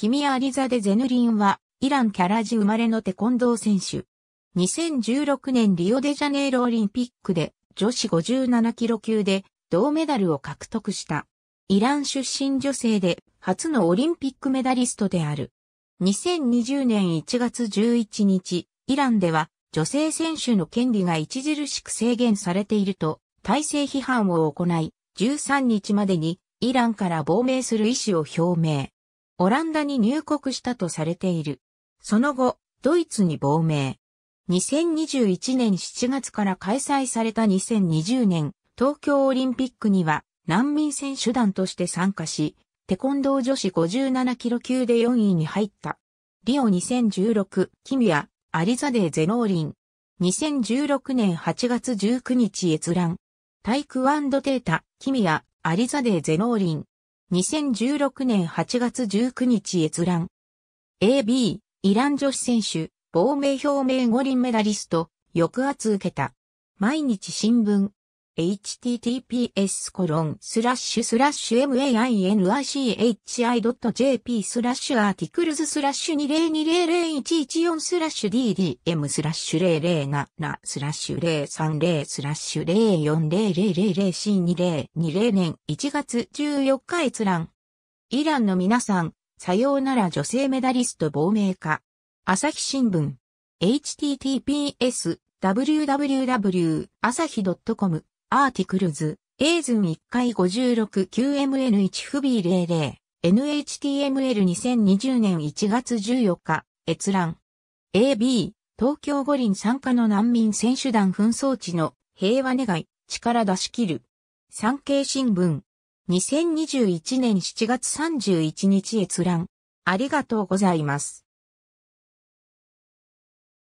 キミア・リザデ・ゼヌリンは、イラン・キャラジ生まれのテコンドー選手。2016年リオデジャネイロオリンピックで、女子57キロ級で、銅メダルを獲得した。イラン出身女性で、初のオリンピックメダリストである。2020年1月11日、イランでは、女性選手の権利が著しく制限されていると、体制批判を行い、13日までにイランから亡命する意思を表明。オランダに入国したとされている。その後、ドイツに亡命。2021年7月から開催された2020年東京オリンピックには難民選手団として参加し、テコンドー女子57キロ級で4位に入った。リオ2016、キミア、アリザデーゼノーリン。2016年8月19日閲覧。タイクワンドテータ、キミア、アリザデーゼノーリン。2016年8月19日閲覧。AB、イラン女子選手、亡命表明五輪メダリスト、抑圧受けた。毎日新聞。https コロンスラッシュスラッシュ mainichi.jp スラッシュアーティクルズスラッシュ20200114スラッシュ ddm スラッシュ007スラッシュ030スラッシュ 040000c2020 年1月14日閲覧。イランの皆さん、さようなら女性メダリスト亡命か。朝日新聞。https www 朝日 .com アーティクルズ、エーズン1回 56QMN1 フビー00、NHTML2020 年1月14日、閲覧。AB、東京五輪参加の難民選手団紛争地の平和願い、力出し切る。産経新聞。2021年7月31日閲覧。ありがとうございます。